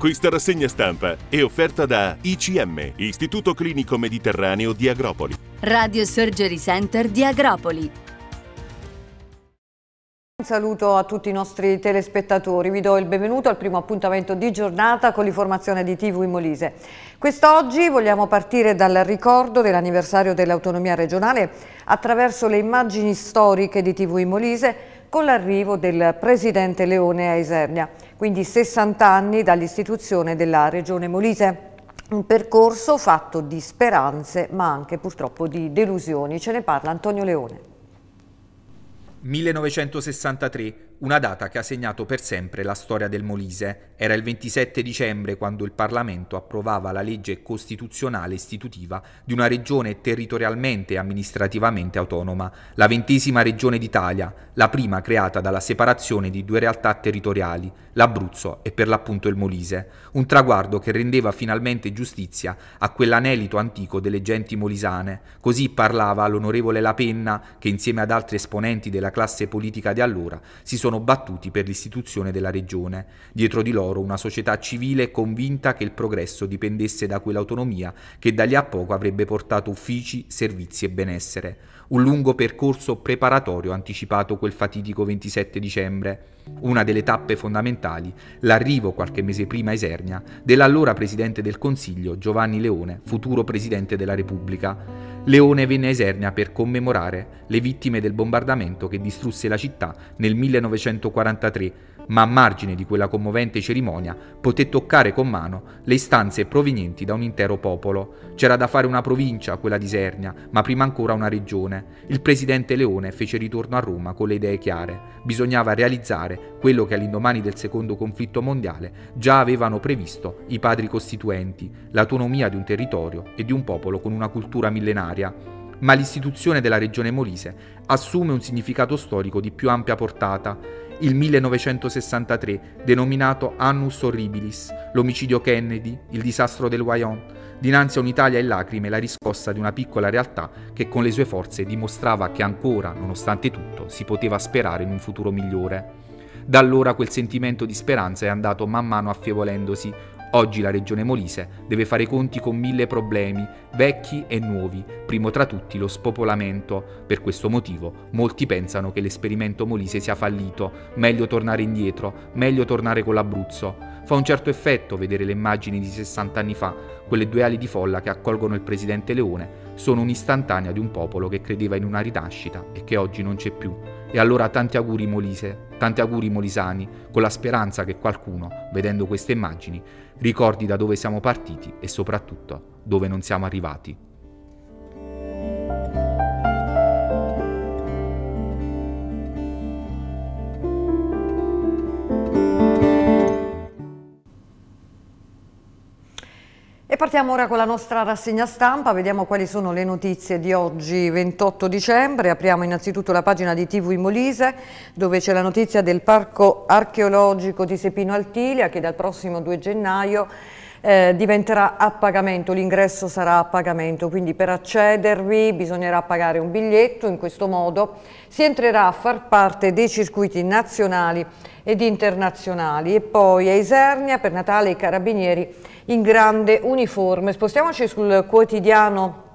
Questa rassegna stampa è offerta da ICM, Istituto Clinico Mediterraneo di Agropoli. Radio Surgery Center di Agropoli. Un saluto a tutti i nostri telespettatori, vi do il benvenuto al primo appuntamento di giornata con l'informazione di TV in Molise. Quest'oggi vogliamo partire dal ricordo dell'anniversario dell'autonomia regionale attraverso le immagini storiche di TV in Molise con l'arrivo del presidente Leone a Isernia, quindi 60 anni dall'istituzione della regione Molise. Un percorso fatto di speranze ma anche purtroppo di delusioni. Ce ne parla Antonio Leone. 1963, una data che ha segnato per sempre la storia del Molise. Era il 27 dicembre quando il Parlamento approvava la legge costituzionale istitutiva di una regione territorialmente e amministrativamente autonoma, la ventesima regione d'Italia, la prima creata dalla separazione di due realtà territoriali, l'Abruzzo e per l'appunto il Molise, un traguardo che rendeva finalmente giustizia a quell'anelito antico delle genti molisane. Così parlava l'onorevole La Penna che insieme ad altri esponenti della classe politica di allora si sono sono battuti per l'istituzione della regione, dietro di loro una società civile convinta che il progresso dipendesse da quell'autonomia che da lì a poco avrebbe portato uffici, servizi e benessere un lungo percorso preparatorio anticipato quel fatidico 27 dicembre. Una delle tappe fondamentali, l'arrivo qualche mese prima a Isernia dell'allora presidente del Consiglio Giovanni Leone, futuro presidente della Repubblica. Leone venne a Isernia per commemorare le vittime del bombardamento che distrusse la città nel 1943 ma a margine di quella commovente cerimonia poté toccare con mano le istanze provenienti da un intero popolo. C'era da fare una provincia, quella di Sernia, ma prima ancora una regione. Il presidente Leone fece ritorno a Roma con le idee chiare. Bisognava realizzare quello che all'indomani del secondo conflitto mondiale già avevano previsto i padri costituenti, l'autonomia di un territorio e di un popolo con una cultura millenaria ma l'istituzione della regione Molise assume un significato storico di più ampia portata il 1963, denominato Annus Horribilis, l'omicidio Kennedy, il disastro del Wyoming, dinanzi a un'Italia in lacrime la riscossa di una piccola realtà che con le sue forze dimostrava che ancora, nonostante tutto, si poteva sperare in un futuro migliore. Da allora quel sentimento di speranza è andato man mano affievolendosi, Oggi la regione Molise deve fare conti con mille problemi, vecchi e nuovi, primo tra tutti lo spopolamento. Per questo motivo molti pensano che l'esperimento Molise sia fallito, meglio tornare indietro, meglio tornare con l'Abruzzo. Fa un certo effetto vedere le immagini di 60 anni fa, quelle due ali di folla che accolgono il presidente Leone, sono un'istantanea di un popolo che credeva in una rinascita e che oggi non c'è più. E allora tanti auguri Molise, tanti auguri molisani, con la speranza che qualcuno, vedendo queste immagini, ricordi da dove siamo partiti e soprattutto dove non siamo arrivati. E partiamo ora con la nostra rassegna stampa, vediamo quali sono le notizie di oggi 28 dicembre. Apriamo innanzitutto la pagina di TV Molise dove c'è la notizia del parco archeologico di Sepino Altilia che dal prossimo 2 gennaio eh, diventerà a pagamento, l'ingresso sarà a pagamento, quindi per accedervi bisognerà pagare un biglietto, in questo modo si entrerà a far parte dei circuiti nazionali ed internazionali e poi a Isernia per Natale i carabinieri in grande uniforme. Spostiamoci sul quotidiano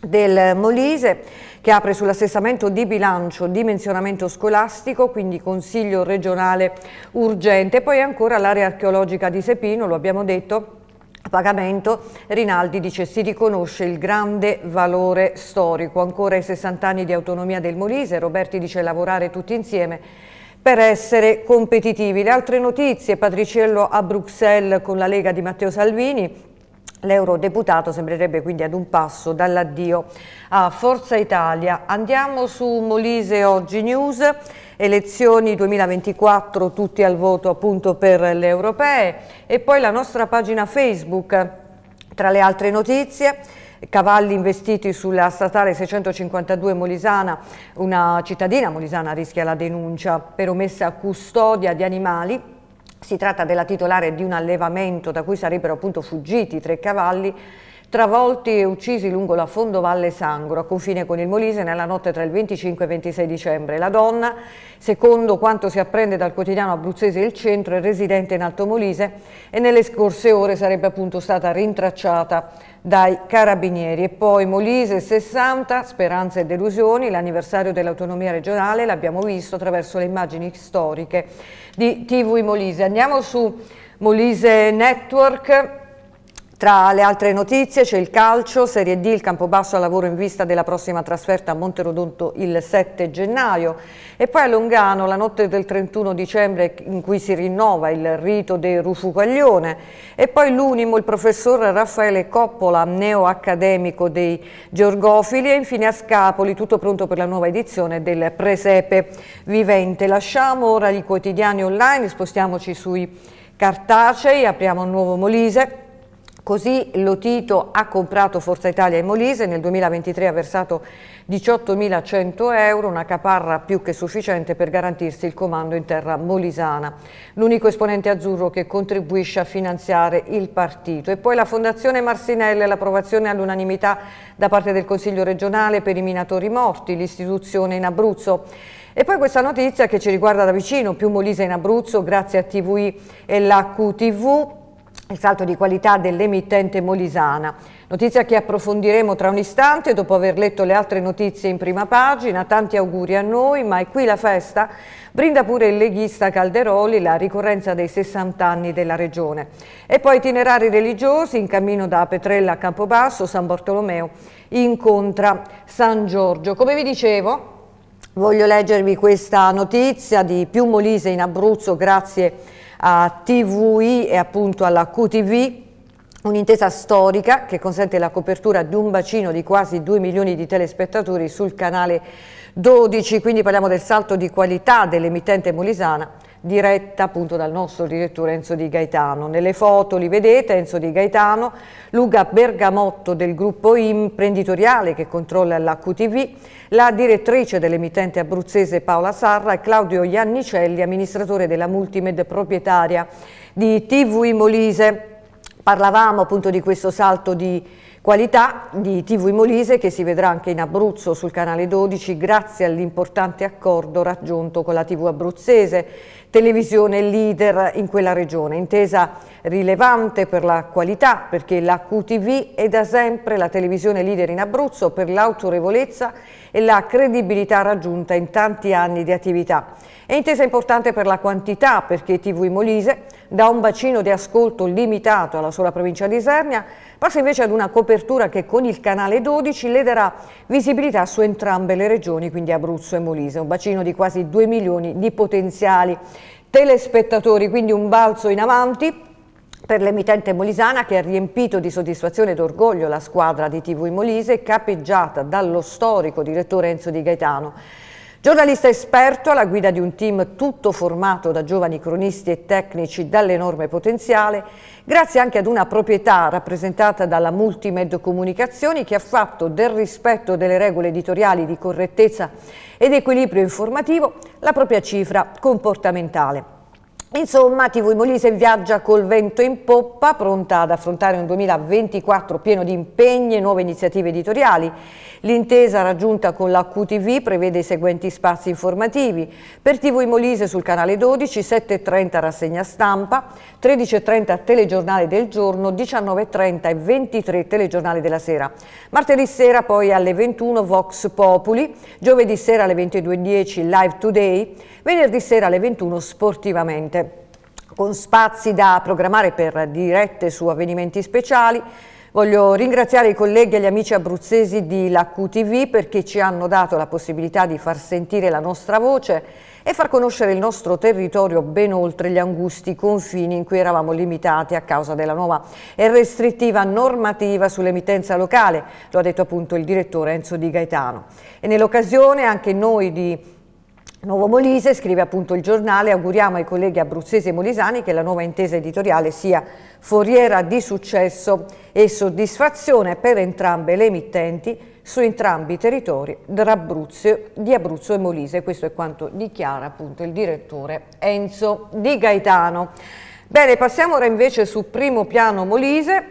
del Molise che apre sull'assessamento di bilancio, dimensionamento scolastico, quindi consiglio regionale urgente. Poi ancora l'area archeologica di Sepino, lo abbiamo detto, a pagamento, Rinaldi dice si riconosce il grande valore storico, ancora i 60 anni di autonomia del Molise, Roberti dice lavorare tutti insieme per essere competitivi. Le altre notizie, Patriciello a Bruxelles con la Lega di Matteo Salvini, L'eurodeputato sembrerebbe quindi ad un passo dall'addio a Forza Italia. Andiamo su Molise Oggi News, elezioni 2024, tutti al voto appunto per le europee e poi la nostra pagina Facebook. Tra le altre notizie, cavalli investiti sulla statale 652 Molisana, una cittadina molisana rischia la denuncia per omessa custodia di animali si tratta della titolare di un allevamento da cui sarebbero appunto fuggiti tre cavalli travolti e uccisi lungo la fondovalle Sangro, a confine con il Molise, nella notte tra il 25 e il 26 dicembre. La donna, secondo quanto si apprende dal quotidiano abruzzese Il Centro, è residente in Alto Molise e nelle scorse ore sarebbe appunto stata rintracciata dai carabinieri. E poi Molise 60, speranze e delusioni, l'anniversario dell'autonomia regionale, l'abbiamo visto attraverso le immagini storiche di TV Molise. Andiamo su Molise Network tra le altre notizie c'è il calcio, Serie D, il Campobasso a lavoro in vista della prossima trasferta a Monterodonto il 7 gennaio e poi a Longano la notte del 31 dicembre in cui si rinnova il rito dei Rufucaglione e poi l'Unimo, il professor Raffaele Coppola, neoaccademico dei Georgofili e infine a Scapoli, tutto pronto per la nuova edizione del Presepe Vivente. Lasciamo ora i quotidiani online, spostiamoci sui cartacei, apriamo un nuovo Molise Così Lotito ha comprato Forza Italia in Molise, nel 2023 ha versato 18.100 euro, una caparra più che sufficiente per garantirsi il comando in terra molisana. L'unico esponente azzurro che contribuisce a finanziare il partito. E poi la Fondazione Marsinelle, l'approvazione all'unanimità da parte del Consiglio regionale per i minatori morti, l'istituzione in Abruzzo. E poi questa notizia che ci riguarda da vicino, più Molise in Abruzzo, grazie a TVI e la QTV, il salto di qualità dell'emittente molisana. Notizia che approfondiremo tra un istante dopo aver letto le altre notizie in prima pagina. Tanti auguri a noi, ma è qui la festa. Brinda pure il leghista Calderoli la ricorrenza dei 60 anni della regione. E poi itinerari religiosi in cammino da Petrella a Campobasso, San Bartolomeo incontra San Giorgio. Come vi dicevo, voglio leggervi questa notizia di Più Molise in Abruzzo grazie a a TVI e appunto alla QTV Un'intesa storica che consente la copertura di un bacino di quasi 2 milioni di telespettatori sul canale 12, quindi parliamo del salto di qualità dell'emittente molisana diretta appunto dal nostro direttore Enzo Di Gaetano. Nelle foto li vedete Enzo Di Gaetano, Luca Bergamotto del gruppo imprenditoriale che controlla l'HTV, la direttrice dell'emittente abruzzese Paola Sarra e Claudio Iannicelli, amministratore della Multimed proprietaria di TV Molise. Parlavamo appunto di questo salto di qualità di TV Molise che si vedrà anche in Abruzzo sul canale 12 grazie all'importante accordo raggiunto con la TV abruzzese Televisione leader in quella regione, intesa rilevante per la qualità perché la QTV è da sempre la televisione leader in Abruzzo per l'autorevolezza e la credibilità raggiunta in tanti anni di attività. È intesa importante per la quantità perché TV Molise, da un bacino di ascolto limitato alla sola provincia di Isernia, passa invece ad una copertura che con il canale 12 le darà visibilità su entrambe le regioni, quindi Abruzzo e Molise, un bacino di quasi 2 milioni di potenziali telespettatori, quindi un balzo in avanti per l'emittente molisana che ha riempito di soddisfazione ed orgoglio la squadra di TV Molise, capeggiata dallo storico direttore Enzo Di Gaetano. Giornalista esperto alla guida di un team tutto formato da giovani cronisti e tecnici dall'enorme potenziale, grazie anche ad una proprietà rappresentata dalla Multimed Comunicazioni che ha fatto del rispetto delle regole editoriali di correttezza ed equilibrio informativo la propria cifra comportamentale. Insomma, TV Molise viaggia col vento in poppa, pronta ad affrontare un 2024 pieno di impegni e nuove iniziative editoriali. L'intesa raggiunta con la QTV prevede i seguenti spazi informativi. Per TV Molise sul canale 12, 7.30 rassegna stampa, 13.30 telegiornale del giorno, 19.30 e 23 telegiornale della sera. Martedì sera poi alle 21 Vox Populi, giovedì sera alle 22.10 Live Today, venerdì sera alle 21 Sportivamente con spazi da programmare per dirette su avvenimenti speciali. Voglio ringraziare i colleghi e gli amici abruzzesi di la QTV perché ci hanno dato la possibilità di far sentire la nostra voce e far conoscere il nostro territorio ben oltre gli angusti confini in cui eravamo limitati a causa della nuova e restrittiva normativa sull'emittenza locale, lo ha detto appunto il direttore Enzo Di Gaetano. E nell'occasione anche noi di Nuovo Molise scrive appunto il giornale, auguriamo ai colleghi abruzzesi e molisani che la nuova intesa editoriale sia foriera di successo e soddisfazione per entrambe le emittenti su entrambi i territori di Abruzzo e Molise. Questo è quanto dichiara appunto il direttore Enzo Di Gaetano. Bene, passiamo ora invece su primo piano Molise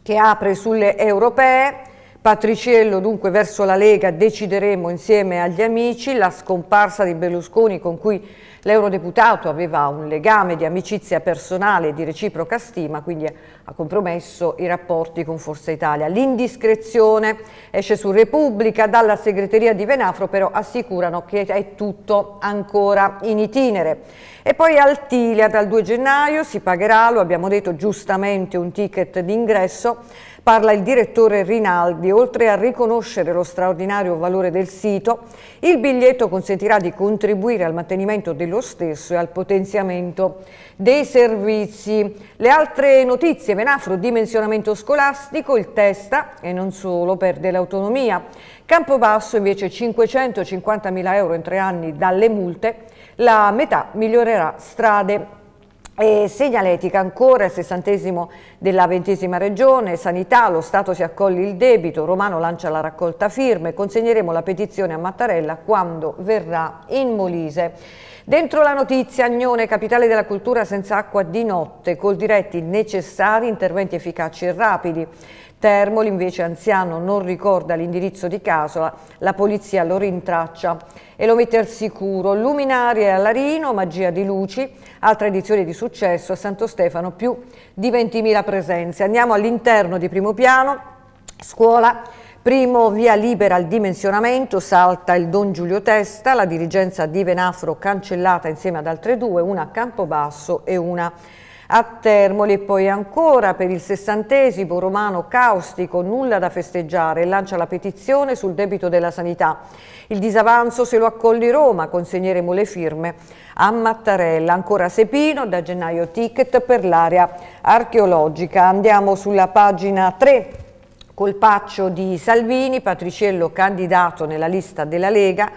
che apre sulle europee Patriciello dunque verso la Lega decideremo insieme agli amici la scomparsa di Berlusconi con cui l'eurodeputato aveva un legame di amicizia personale e di reciproca stima quindi ha compromesso i rapporti con Forza Italia. L'indiscrezione esce su Repubblica dalla segreteria di Venafro però assicurano che è tutto ancora in itinere. E poi Altilia dal 2 gennaio si pagherà, lo abbiamo detto giustamente, un ticket d'ingresso Parla il direttore Rinaldi, oltre a riconoscere lo straordinario valore del sito, il biglietto consentirà di contribuire al mantenimento dello stesso e al potenziamento dei servizi. Le altre notizie, Venafro, dimensionamento scolastico, il testa e non solo perde l'autonomia. Campobasso invece 550 mila euro in tre anni dalle multe, la metà migliorerà strade. E segnaletica ancora, il sessantesimo della ventesima regione, sanità, lo Stato si accoglie il debito, Romano lancia la raccolta firme, consegneremo la petizione a Mattarella quando verrà in Molise. Dentro la notizia, Agnone, capitale della cultura senza acqua di notte, col diretti necessari, interventi efficaci e rapidi. Termoli invece anziano non ricorda l'indirizzo di Casola, la polizia lo rintraccia e lo mette al sicuro. Luminarie a Larino, magia di luci, altra edizione di successo a Santo Stefano, più di 20.000 presenze. Andiamo all'interno di primo piano, scuola. Primo via libera al dimensionamento, salta il Don Giulio Testa, la dirigenza di Venafro cancellata insieme ad altre due, una a Campobasso e una a a Termoli e poi ancora per il sessantesimo Romano Caustico nulla da festeggiare lancia la petizione sul debito della sanità. Il disavanzo se lo accogli Roma, consegneremo le firme a Mattarella. Ancora Sepino, da gennaio ticket per l'area archeologica. Andiamo sulla pagina 3 colpaccio di Salvini, Patriciello candidato nella lista della Lega,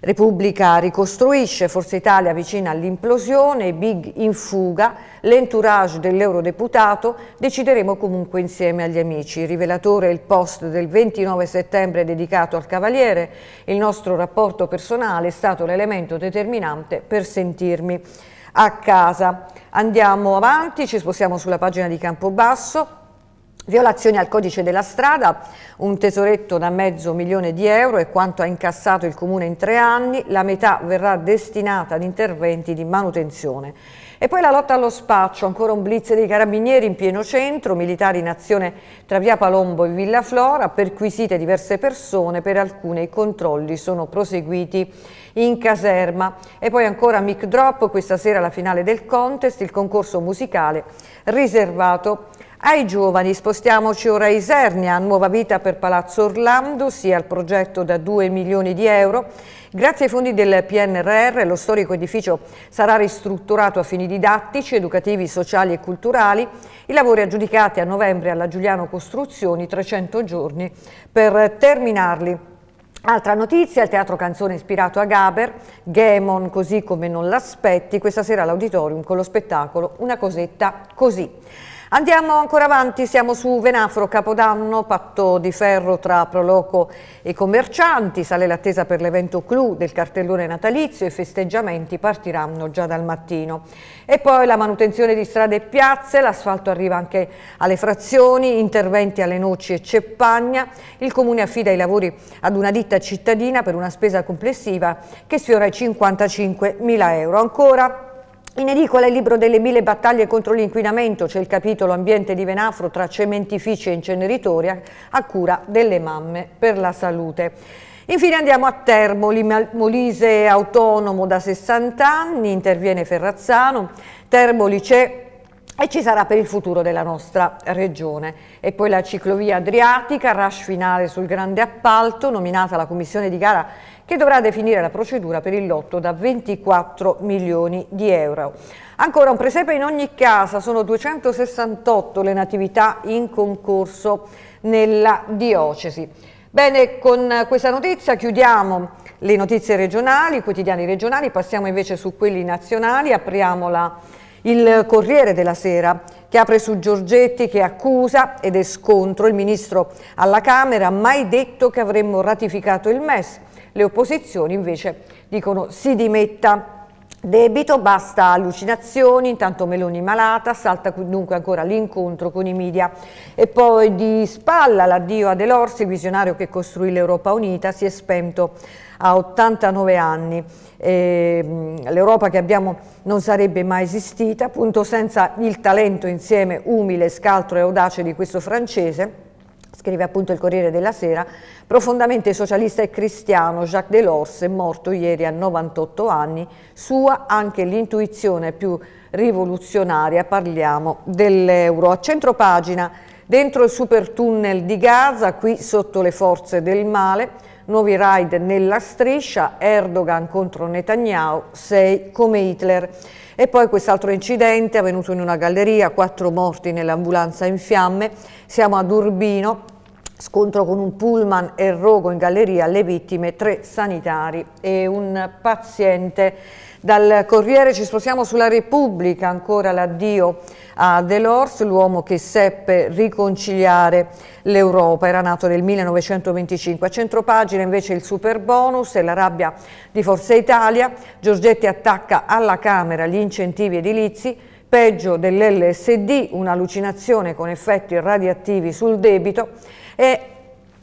Repubblica ricostruisce, Forza Italia vicina all'implosione, Big in fuga, l'entourage dell'eurodeputato, decideremo comunque insieme agli amici. Rivelatore il post del 29 settembre dedicato al Cavaliere, il nostro rapporto personale è stato l'elemento determinante per sentirmi a casa. Andiamo avanti, ci spostiamo sulla pagina di Campobasso, Violazioni al codice della strada, un tesoretto da mezzo milione di euro e quanto ha incassato il Comune in tre anni, la metà verrà destinata ad interventi di manutenzione. E poi la lotta allo spaccio, ancora un blitz dei carabinieri in pieno centro, militari in azione tra via Palombo e Villa Flora, perquisite diverse persone, per alcune i controlli sono proseguiti in caserma. E poi ancora Mic Drop, questa sera la finale del contest, il concorso musicale riservato ai giovani spostiamoci ora a Isernia, nuova vita per Palazzo Orlando, sia il progetto da 2 milioni di euro. Grazie ai fondi del PNRR lo storico edificio sarà ristrutturato a fini didattici, educativi, sociali e culturali. I lavori aggiudicati a novembre alla Giuliano Costruzioni, 300 giorni per terminarli. Altra notizia, il teatro canzone ispirato a Gaber, Gemon così come non l'aspetti, questa sera all'auditorium con lo spettacolo Una cosetta così. Andiamo ancora avanti, siamo su Venafro, Capodanno, patto di ferro tra Proloco e commercianti, sale l'attesa per l'evento clou del cartellone natalizio i festeggiamenti partiranno già dal mattino. E poi la manutenzione di strade e piazze, l'asfalto arriva anche alle frazioni, interventi alle noci e ceppagna, il comune affida i lavori ad una ditta cittadina per una spesa complessiva che sfiora i 55 mila euro. Ancora in edicola il libro delle mille battaglie contro l'inquinamento, c'è il capitolo ambiente di Venafro tra cementifici e inceneritori a cura delle mamme per la salute. Infine andiamo a Termoli, Molise autonomo da 60 anni, interviene Ferrazzano, Termoli c'è e ci sarà per il futuro della nostra regione. E poi la ciclovia adriatica, rush finale sul grande appalto, nominata la commissione di gara che dovrà definire la procedura per il lotto da 24 milioni di euro. Ancora un presepe in ogni casa, sono 268 le natività in concorso nella diocesi. Bene, con questa notizia chiudiamo le notizie regionali, i quotidiani regionali, passiamo invece su quelli nazionali, apriamo la, il Corriere della Sera che apre su Giorgetti che accusa ed è scontro il ministro alla Camera, mai detto che avremmo ratificato il MES. Le opposizioni invece dicono si dimetta. Debito, basta allucinazioni, intanto Meloni malata, salta dunque ancora l'incontro con i media. E poi di spalla l'addio a De Lorsi, visionario che costruì l'Europa Unita, si è spento a 89 anni. Ehm, L'Europa che abbiamo non sarebbe mai esistita, appunto senza il talento insieme umile, scaltro e audace di questo francese scrive appunto il Corriere della Sera, profondamente socialista e cristiano, Jacques Delors è morto ieri a 98 anni, sua anche l'intuizione più rivoluzionaria, parliamo dell'euro. A centro pagina, dentro il super tunnel di Gaza, qui sotto le forze del male, nuovi raid nella striscia, Erdogan contro Netanyahu, sei come Hitler. E poi quest'altro incidente avvenuto in una galleria, quattro morti nell'ambulanza in fiamme. Siamo ad Urbino, scontro con un pullman e rogo in galleria, le vittime, tre sanitari e un paziente. Dal Corriere ci spostiamo sulla Repubblica, ancora l'addio a Delors, l'uomo che seppe riconciliare l'Europa, era nato nel 1925. A centropagina invece il super bonus e la rabbia di Forza Italia, Giorgetti attacca alla Camera gli incentivi edilizi, peggio dell'LSD, un'allucinazione con effetti radioattivi sul debito e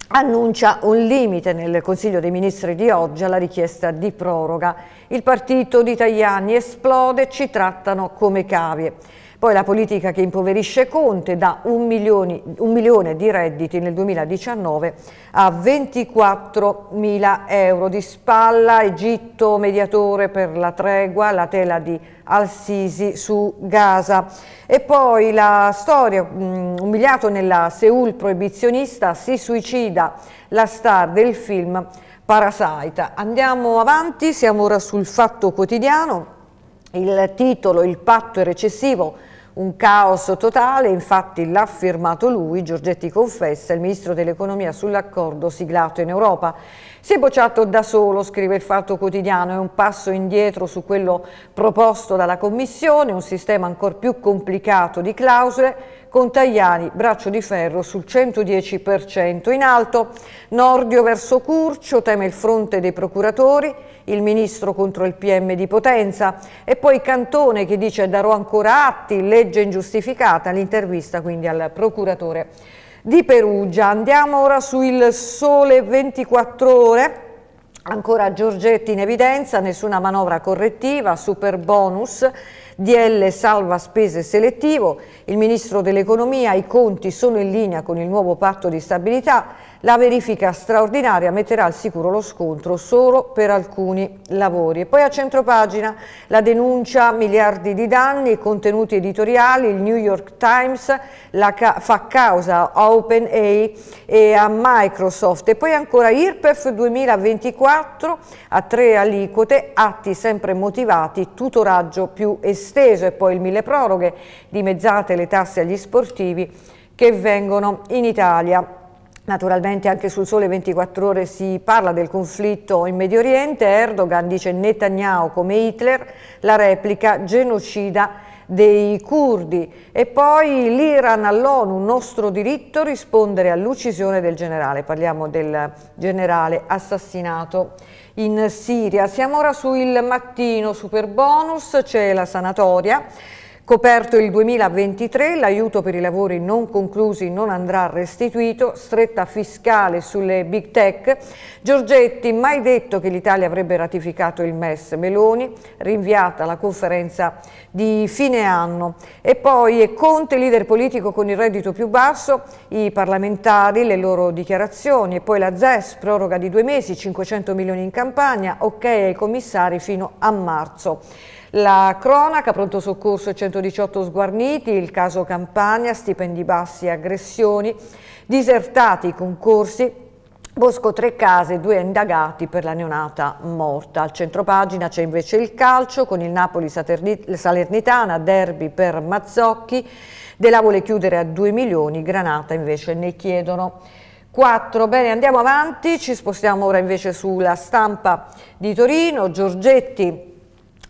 annuncia un limite nel Consiglio dei Ministri di oggi alla richiesta di proroga. Il partito di Tajani esplode, ci trattano come cavie. Poi la politica che impoverisce Conte da un, milioni, un milione di redditi nel 2019 a 24 mila euro di spalla, Egitto mediatore per la tregua, la tela di al-Sisi su Gaza. E poi la storia, um, umiliato nella Seul proibizionista, si suicida la star del film Parasaita. Andiamo avanti, siamo ora sul Fatto Quotidiano. Il titolo Il patto è recessivo, un caos totale, infatti l'ha firmato lui, Giorgetti confessa, il ministro dell'economia sull'accordo siglato in Europa. Si è bocciato da solo, scrive il Fatto Quotidiano, è un passo indietro su quello proposto dalla Commissione, un sistema ancora più complicato di clausole con Tajani, braccio di ferro sul 110%. In alto, Nordio verso Curcio, teme il fronte dei procuratori, il ministro contro il PM di Potenza e poi Cantone che dice darò ancora atti, legge ingiustificata, l'intervista quindi al procuratore di Perugia. Andiamo ora su Il Sole 24 Ore. Ancora Giorgetti in evidenza, nessuna manovra correttiva, super bonus DL salva spese selettivo, il Ministro dell'Economia, i conti sono in linea con il nuovo patto di stabilità, la verifica straordinaria metterà al sicuro lo scontro solo per alcuni lavori. E poi a centropagina la denuncia miliardi di danni, contenuti editoriali, il New York Times ca fa causa a OpenAI e a Microsoft. E poi ancora IRPEF 2024 a tre aliquote, atti sempre motivati, tutoraggio più esteso e poi il mille proroghe, dimezzate le tasse agli sportivi che vengono in Italia Naturalmente anche sul Sole 24 Ore si parla del conflitto in Medio Oriente, Erdogan dice Netanyahu come Hitler, la replica genocida dei curdi e poi l'Iran all'ONU, nostro diritto rispondere all'uccisione del generale, parliamo del generale assassinato in Siria. Siamo ora sul mattino, super bonus, c'è la sanatoria, Coperto il 2023, l'aiuto per i lavori non conclusi non andrà restituito, stretta fiscale sulle big tech. Giorgetti, mai detto che l'Italia avrebbe ratificato il MES. Meloni, rinviata la conferenza di fine anno. E poi Conte, leader politico con il reddito più basso, i parlamentari, le loro dichiarazioni. E poi la ZES, proroga di due mesi, 500 milioni in campagna, ok ai commissari fino a marzo. La cronaca, pronto soccorso 118 sguarniti, il caso Campania, stipendi bassi, aggressioni, disertati i concorsi, Bosco tre case, due indagati per la neonata morta. Al centro pagina c'è invece il calcio con il Napoli Salernitana, derby per Mazzocchi, De La vuole chiudere a 2 milioni, Granata invece ne chiedono 4. Bene, andiamo avanti, ci spostiamo ora invece sulla stampa di Torino, Giorgetti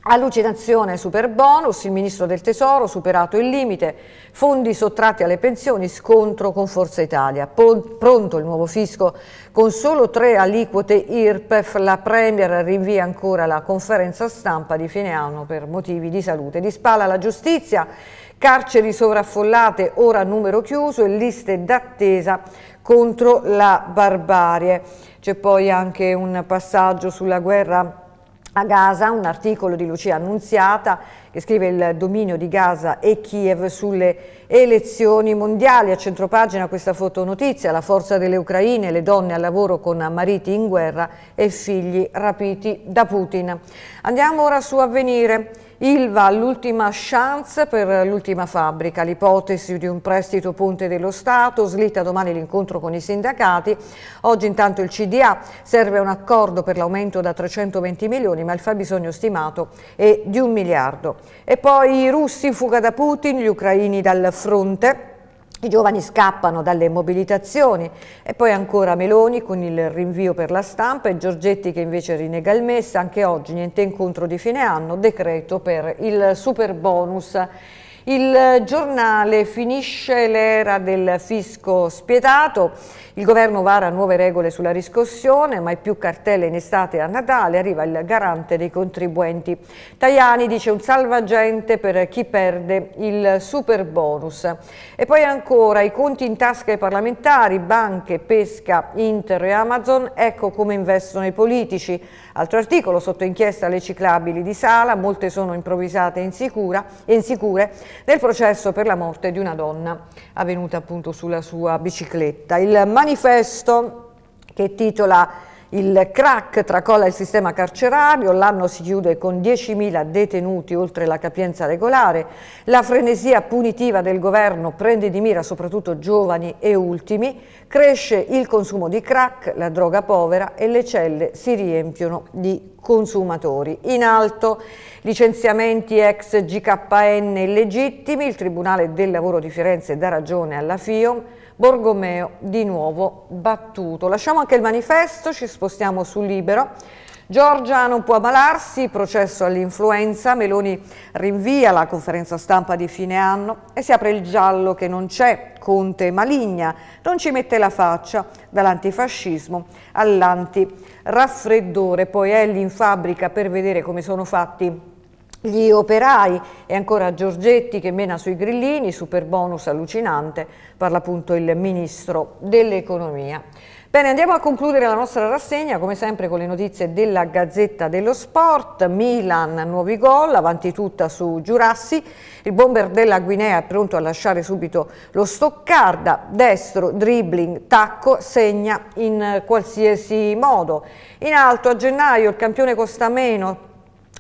Allucinazione super bonus, il ministro del tesoro superato il limite, fondi sottratti alle pensioni, scontro con Forza Italia. Pronto il nuovo fisco con solo tre aliquote IRPEF, la Premier rinvia ancora la conferenza stampa di fine anno per motivi di salute. Di spalla la giustizia, carceri sovraffollate, ora numero chiuso e liste d'attesa contro la barbarie. C'è poi anche un passaggio sulla guerra a Gaza, un articolo di Lucia Annunziata che scrive il dominio di Gaza e Kiev sulle elezioni mondiali. A centropagina questa fotonotizia, la forza delle Ucraine, le donne al lavoro con mariti in guerra e figli rapiti da Putin. Andiamo ora su Avvenire. Ilva l'ultima chance per l'ultima fabbrica, l'ipotesi di un prestito ponte dello Stato, slitta domani l'incontro con i sindacati, oggi intanto il CDA serve un accordo per l'aumento da 320 milioni ma il fabbisogno stimato è di un miliardo. E poi i russi in fuga da Putin, gli ucraini dal fronte, i giovani scappano dalle mobilitazioni e poi ancora Meloni con il rinvio per la stampa e Giorgetti che invece rinega il MES, anche oggi niente incontro di fine anno, decreto per il super bonus. Il giornale finisce l'era del fisco spietato il governo vara nuove regole sulla riscossione, mai più cartelle in estate e a Natale, arriva il garante dei contribuenti. Tajani dice un salvagente per chi perde il super bonus. E poi ancora i conti in tasca ai parlamentari, banche, pesca, Inter e Amazon, ecco come investono i politici. Altro articolo sotto inchiesta le ciclabili di Sala, molte sono improvvisate e insicura, insicure, nel processo per la morte di una donna avvenuta appunto sulla sua bicicletta. Il manifesto che titola il crack tracolla il sistema carcerario, l'anno si chiude con 10.000 detenuti oltre la capienza regolare, la frenesia punitiva del governo prende di mira soprattutto giovani e ultimi, cresce il consumo di crack, la droga povera e le celle si riempiono di consumatori. In alto licenziamenti ex GKN illegittimi, il Tribunale del Lavoro di Firenze dà ragione alla FIOM, Borgomeo di nuovo battuto. Lasciamo anche il manifesto, ci spostiamo su Libero. Giorgia non può ammalarsi, processo all'influenza, Meloni rinvia la conferenza stampa di fine anno e si apre il giallo che non c'è, Conte maligna, non ci mette la faccia dall'antifascismo all'antiraffreddore, poi è lì in fabbrica per vedere come sono fatti gli operai e ancora Giorgetti che mena sui grillini, super bonus allucinante, parla appunto il ministro dell'economia. Bene, andiamo a concludere la nostra rassegna, come sempre con le notizie della Gazzetta dello Sport, Milan, nuovi gol, avanti tutta su Giurassi, il bomber della Guinea è pronto a lasciare subito lo Stoccarda, destro, dribbling, tacco, segna in qualsiasi modo. In alto a gennaio il campione costa meno,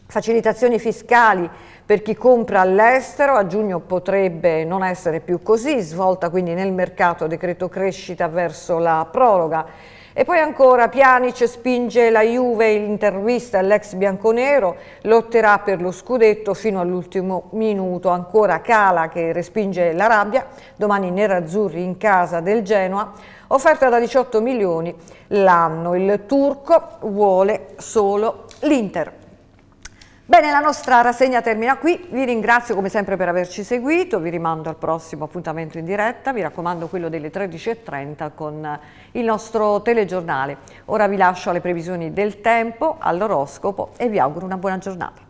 Facilitazioni fiscali per chi compra all'estero, a giugno potrebbe non essere più così, svolta quindi nel mercato decreto crescita verso la proroga. E poi ancora Pianic spinge la Juve in intervista all'ex bianconero, lotterà per lo scudetto fino all'ultimo minuto, ancora Cala che respinge la rabbia, domani nerazzurri in casa del Genoa, offerta da 18 milioni l'anno. Il turco vuole solo l'Inter. Bene, la nostra rassegna termina qui, vi ringrazio come sempre per averci seguito, vi rimando al prossimo appuntamento in diretta, Mi raccomando quello delle 13.30 con il nostro telegiornale. Ora vi lascio alle previsioni del tempo, all'oroscopo e vi auguro una buona giornata.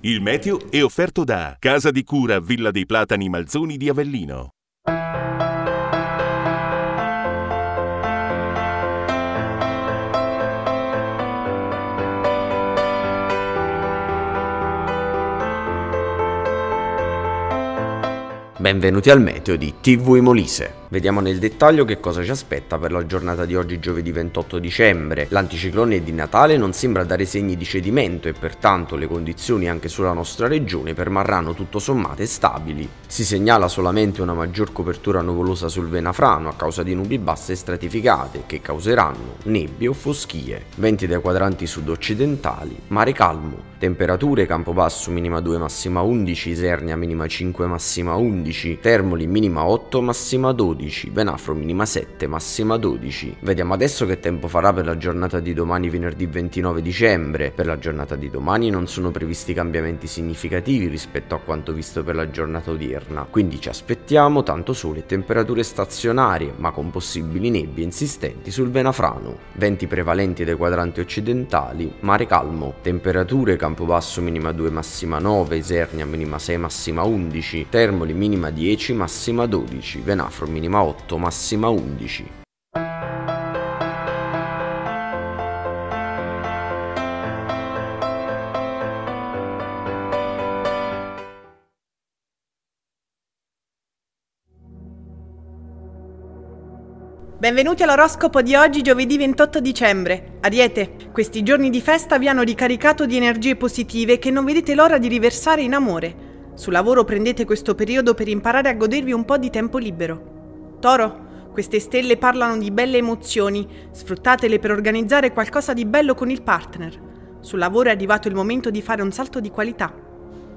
Il meteo è offerto da Casa di Cura Villa dei Platani Malzoni di Avellino. Benvenuti al meteo di TV Molise. Vediamo nel dettaglio che cosa ci aspetta per la giornata di oggi giovedì 28 dicembre. L'anticiclone di Natale non sembra dare segni di cedimento e pertanto le condizioni anche sulla nostra regione permarranno tutto sommate stabili. Si segnala solamente una maggior copertura nuvolosa sul Venafrano a causa di nubi basse e stratificate che causeranno nebbie o foschie. Venti dai quadranti sud-occidentali, mare calmo. Temperature Campobasso minima 2 massima 11, Isernia minima 5 massima 11 11, Termoli minima 8, massima 12, Venafro minima 7, massima 12. Vediamo adesso che tempo farà per la giornata di domani venerdì 29 dicembre. Per la giornata di domani non sono previsti cambiamenti significativi rispetto a quanto visto per la giornata odierna, quindi ci aspettiamo tanto sole e temperature stazionarie, ma con possibili nebbie insistenti sul Venafrano. Venti prevalenti dai quadranti occidentali, mare calmo, temperature Campobasso minima 2 massima 9, Isernia minima 6 massima 11, Termoli minima minima 10, massima 12, Venafro minima 8, massima 11. Benvenuti all'oroscopo di oggi, giovedì 28 dicembre. Ariete, questi giorni di festa vi hanno ricaricato di energie positive che non vedete l'ora di riversare in amore. Sul lavoro prendete questo periodo per imparare a godervi un po' di tempo libero. Toro, queste stelle parlano di belle emozioni, sfruttatele per organizzare qualcosa di bello con il partner. Sul lavoro è arrivato il momento di fare un salto di qualità.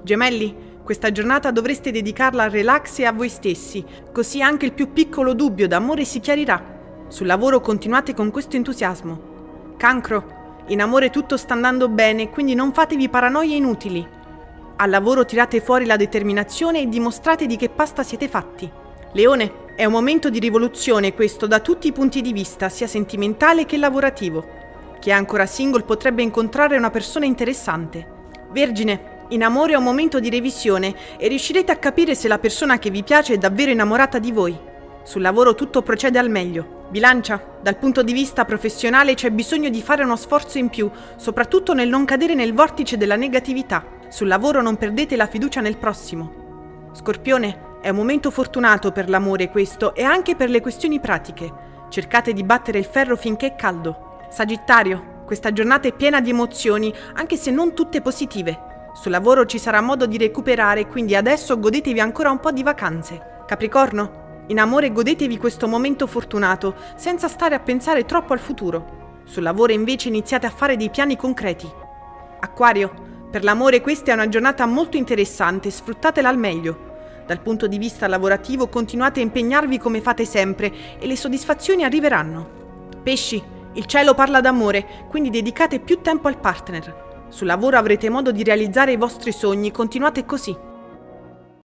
Gemelli, questa giornata dovreste dedicarla al relax e a voi stessi, così anche il più piccolo dubbio d'amore si chiarirà. Sul lavoro continuate con questo entusiasmo. Cancro, in amore tutto sta andando bene, quindi non fatevi paranoie inutili. Al lavoro tirate fuori la determinazione e dimostrate di che pasta siete fatti. Leone, è un momento di rivoluzione questo da tutti i punti di vista, sia sentimentale che lavorativo. Chi è ancora single potrebbe incontrare una persona interessante. Vergine, in amore è un momento di revisione e riuscirete a capire se la persona che vi piace è davvero innamorata di voi. Sul lavoro tutto procede al meglio. Bilancia, dal punto di vista professionale c'è bisogno di fare uno sforzo in più, soprattutto nel non cadere nel vortice della negatività. Sul lavoro non perdete la fiducia nel prossimo. Scorpione, è un momento fortunato per l'amore questo e anche per le questioni pratiche. Cercate di battere il ferro finché è caldo. Sagittario, questa giornata è piena di emozioni, anche se non tutte positive. Sul lavoro ci sarà modo di recuperare, quindi adesso godetevi ancora un po' di vacanze. Capricorno, in amore godetevi questo momento fortunato, senza stare a pensare troppo al futuro. Sul lavoro invece iniziate a fare dei piani concreti. Acquario, per l'amore questa è una giornata molto interessante, sfruttatela al meglio. Dal punto di vista lavorativo continuate a impegnarvi come fate sempre e le soddisfazioni arriveranno. Pesci, il cielo parla d'amore, quindi dedicate più tempo al partner. Sul lavoro avrete modo di realizzare i vostri sogni, continuate così.